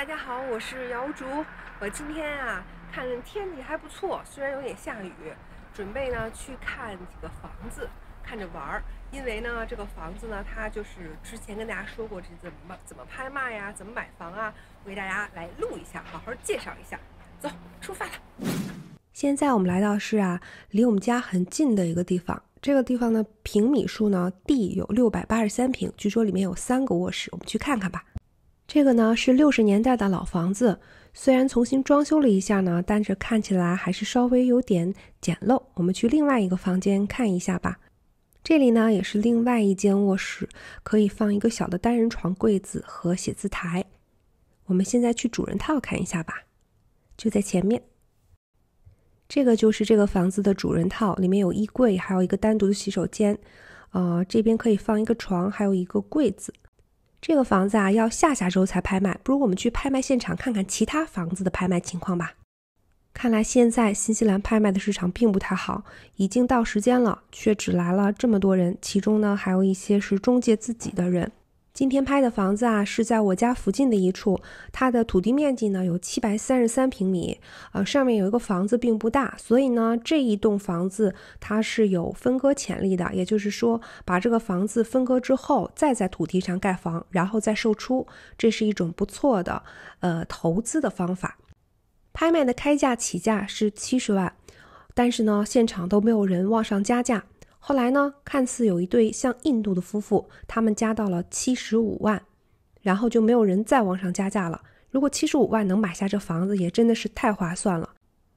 大家好，我是瑶竹。我今天啊，看天气还不错，虽然有点下雨，准备呢去看几个房子，看着玩儿。因为呢，这个房子呢，它就是之前跟大家说过这怎么怎么拍卖呀，怎么买房啊，我给大家来录一下，好好介绍一下。走，出发了。现在我们来到是啊，离我们家很近的一个地方。这个地方的平米数呢，地有六百八十三平，据说里面有三个卧室，我们去看看吧。这个呢是六十年代的老房子，虽然重新装修了一下呢，但是看起来还是稍微有点简陋。我们去另外一个房间看一下吧。这里呢也是另外一间卧室，可以放一个小的单人床、柜子和写字台。我们现在去主人套看一下吧，就在前面。这个就是这个房子的主人套，里面有衣柜，还有一个单独的洗手间。呃，这边可以放一个床，还有一个柜子。这个房子啊，要下下周才拍卖，不如我们去拍卖现场看看其他房子的拍卖情况吧。看来现在新西兰拍卖的市场并不太好，已经到时间了，却只来了这么多人，其中呢还有一些是中介自己的人。今天拍的房子啊，是在我家附近的一处，它的土地面积呢有七百三十三平米，呃，上面有一个房子并不大，所以呢这一栋房子它是有分割潜力的，也就是说把这个房子分割之后，再在土地上盖房，然后再售出，这是一种不错的呃投资的方法。拍卖的开价起价是七十万，但是呢现场都没有人往上加价。后来呢，看似有一对像印度的夫妇，他们加到了七十五万，然后就没有人再往上加价了。如果七十五万能买下这房子，也真的是太划算了。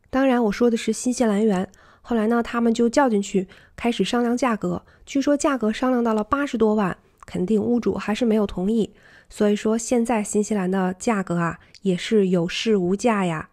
当然，我说的是新西兰元。后来呢，他们就叫进去开始商量价格，据说价格商量到了八十多万，肯定屋主还是没有同意。所以说，现在新西兰的价格啊，也是有市无价呀。